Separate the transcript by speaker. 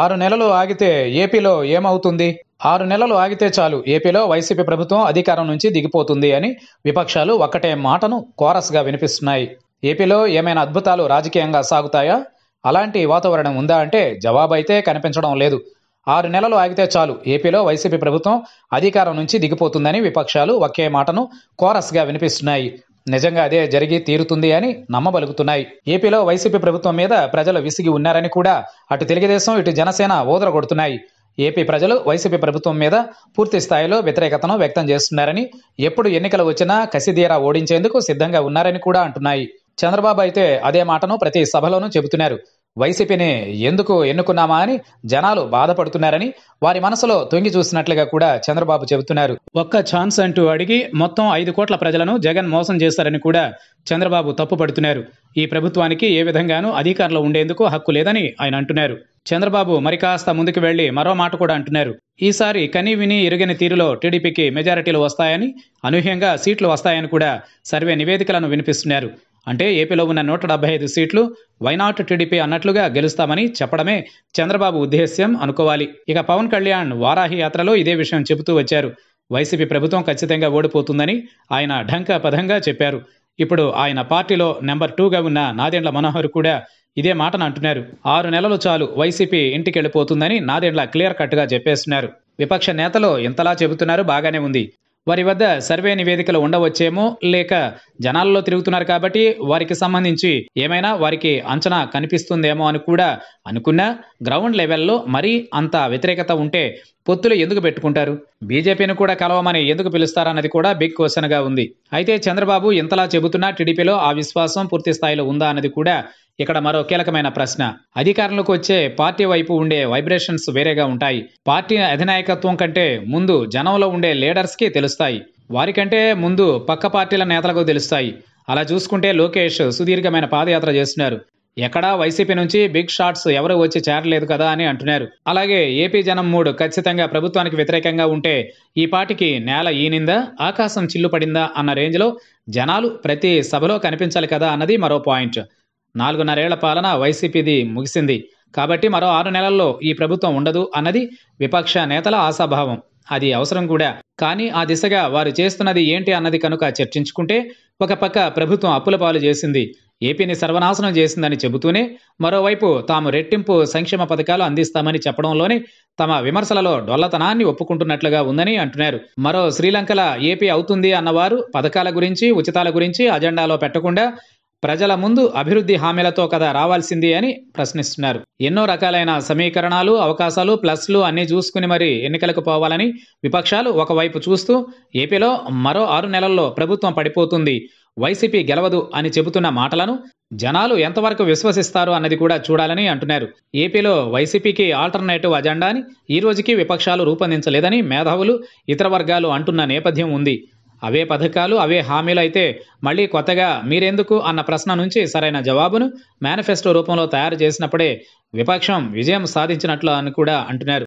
Speaker 1: ఆరు నెలలు ఆగితే ఏపీలో ఏమవుతుంది ఆరు నెలలు ఆగితే చాలు ఏపీలో వైసీపీ ప్రభుత్వం అధికారం నుంచి దిగిపోతుంది అని విపక్షాలు ఒక్కటే మాటను కోరస్గా వినిపిస్తున్నాయి ఏపీలో ఏమైనా అద్భుతాలు రాజకీయంగా సాగుతాయా అలాంటి వాతావరణం ఉందా అంటే జవాబైతే కనిపించడం లేదు ఆరు నెలలు ఆగితే చాలు ఏపీలో వైసీపీ ప్రభుత్వం అధికారం నుంచి దిగిపోతుందని విపక్షాలు ఒకే మాటను కోరస్గా వినిపిస్తున్నాయి నిజంగా అదే జరిగి తీరుతుంది అని నమ్మబలుగుతున్నాయి ఏపీలో వైసీపీ ప్రభుత్వం మీద ప్రజలు విసిగి ఉన్నారని కూడా అటు తెలుగుదేశం ఇటు జనసేన ఓదరగొడుతున్నాయి ఏపీ ప్రజలు వైసీపీ ప్రభుత్వం మీద పూర్తి స్థాయిలో వ్యతిరేకతను వ్యక్తం చేస్తున్నారని ఎప్పుడు ఎన్నికలు వచ్చినా కసిదీరా ఓడించేందుకు సిద్ధంగా ఉన్నారని కూడా అంటున్నాయి చంద్రబాబు అయితే అదే మాటను ప్రతి సభలోనూ చెబుతున్నారు వైసీపీని ఎందుకు ఎన్నుకున్నామా అని జనాలు బాధపడుతున్నారని వారి మనసులో తొంగి చూసినట్లుగా కూడా చంద్రబాబు చెబుతున్నారు ఒక్క ఛాన్స్ అంటూ అడిగి మొత్తం ఐదు కోట్ల ప్రజలను జగన్ మోసం చేస్తారని కూడా చంద్రబాబు తప్పుపడుతున్నారు ఈ ప్రభుత్వానికి ఏ విధంగానూ అధికారంలో ఉండేందుకు హక్కు లేదని ఆయన అంటున్నారు చంద్రబాబు మరి కాస్త ముందుకు వెళ్లి మరో మాట కూడా అంటున్నారు ఈసారి కనీ విని ఇరుగని తీరులో టీడీపీకి మెజారిటీలు వస్తాయని అనూహ్యంగా సీట్లు వస్తాయని కూడా సర్వే నివేదికలను వినిపిస్తున్నారు అంటే ఏపీలో ఉన్న నూట డెబ్బై ఐదు సీట్లు వైనాట్ టీడీపీ అన్నట్లుగా గెలుస్తామని చెప్పడమే చంద్రబాబు ఉద్దేశ్యం అనుకోవాలి ఇక పవన్ కళ్యాణ్ వారాహి యాత్రలో ఇదే విషయం చెబుతూ వచ్చారు వైసీపీ ప్రభుత్వం ఖచ్చితంగా ఓడిపోతుందని ఆయన ఢంక పదంగా చెప్పారు ఇప్పుడు ఆయన పార్టీలో నెంబర్ టూగా ఉన్న నాదెండ్ల మనోహర్ కూడా ఇదే మాటను అంటున్నారు ఆరు నెలలు చాలు వైసీపీ ఇంటికి వెళ్ళిపోతుందని నాదెండ్ల క్లియర్ కట్గా చెప్పేస్తున్నారు విపక్ష నేతలు ఇంతలా చెబుతున్నారు బాగానే ఉంది వారి వద్ద సర్వే నివేదికలు ఉండవచ్చేమో లేక జనాల్లో తిరుగుతున్నారు కాబట్టి వారికి సంబంధించి ఏమైనా వారికి అంచనా కనిపిస్తుందేమో అని కూడా అనుకున్నా గ్రౌండ్ లెవెల్లో మరీ అంత వ్యతిరేకత ఉంటే పొత్తులు ఎందుకు పెట్టుకుంటారు బీజేపీని కూడా కలవమని ఎందుకు పిలుస్తారన్నది కూడా బిగ్ క్వశ్చన్గా ఉంది అయితే చంద్రబాబు ఇంతలా చెబుతున్నా టీడీపీలో ఆ విశ్వాసం పూర్తి స్థాయిలో ఉందా అన్నది కూడా ఇక్కడ మరో కీలకమైన ప్రశ్న అధికారంలోకి వచ్చే పార్టీ వైపు ఉండే వైబ్రేషన్స్ వేరేగా ఉంటాయి పార్టీ అధినాయకత్వం కంటే ముందు జనంలో ఉండే లీడర్స్కి తెలుస్తాయి వారికంటే ముందు పక్క పార్టీల నేతలకు తెలుస్తాయి అలా చూసుకుంటే లోకేష్ సుదీర్ఘమైన పాదయాత్ర చేస్తున్నారు ఎక్కడా వైసీపీ నుంచి బిగ్ షాట్స్ ఎవరు వచ్చి చేరలేదు కదా అని అంటున్నారు అలాగే ఏపీ జనం మూడు ఖచ్చితంగా ప్రభుత్వానికి వ్యతిరేకంగా ఉంటే ఈ పాటికి నేల ఈనిందా ఆకాశం పడిందా అన్న రేంజ్లో జనాలు ప్రతి సభలో కనిపించాలి కదా అన్నది మరో పాయింట్ నాలుగున్నరేళ్ల పాలన వైసీపీది ముగిసింది కాబట్టి మరో ఆరు నెలల్లో ఈ ప్రభుత్వం ఉండదు అన్నది విపక్ష నేతల ఆశాభావం అది అవసరం కూడా కానీ ఆ దిశగా వారు చేస్తున్నది ఏంటి అన్నది కనుక చర్చించుకుంటే ఒక పక్క ప్రభుత్వం అప్పుల పాలు చేసింది ఏపీని సర్వనాశనం చేసిందని చెబుతూనే మరోవైపు తాము రెట్టింపు సంక్షేమ పథకాలు అందిస్తామని చెప్పడంలోనే తమ విమర్శలలో డొల్లతనాన్ని ఒప్పుకుంటున్నట్లుగా ఉందని అంటున్నారు మరో శ్రీలంకల ఏపీ అవుతుంది అన్నవారు పథకాల గురించి ఉచితాల గురించి అజెండాలో పెట్టకుండా ప్రజల ముందు అభివృద్ధి హామీలతో కదా రావాల్సింది అని ప్రశ్నిస్తున్నారు ఎన్నో రకాలైన సమీకరణాలు అవకాశాలు ప్లస్లు అన్నీ చూసుకుని మరి ఎన్నికలకు పోవాలని విపక్షాలు ఒకవైపు చూస్తూ ఏపీలో మరో ఆరు నెలల్లో ప్రభుత్వం పడిపోతుంది వైసీపీ గెలవదు అని చెబుతున్న మాటలను జనాలు ఎంతవరకు విశ్వసిస్తారు అన్నది కూడా చూడాలని అంటున్నారు ఏపీలో వైసీపీకి ఆల్టర్నేటివ్ అజెండాని ఈ రోజుకి విపక్షాలు రూపొందించలేదని మేధావులు ఇతర వర్గాలు అంటున్న నేపథ్యం ఉంది అవే పథకాలు అవే హామీలు అయితే మళ్ళీ కొత్తగా మీరెందుకు అన్న ప్రశ్న నుంచి సరైన జవాబును మేనిఫెస్టో రూపంలో తయారు చేసినప్పుడే విపక్షం విజయం సాధించినట్లు అని కూడా అంటున్నారు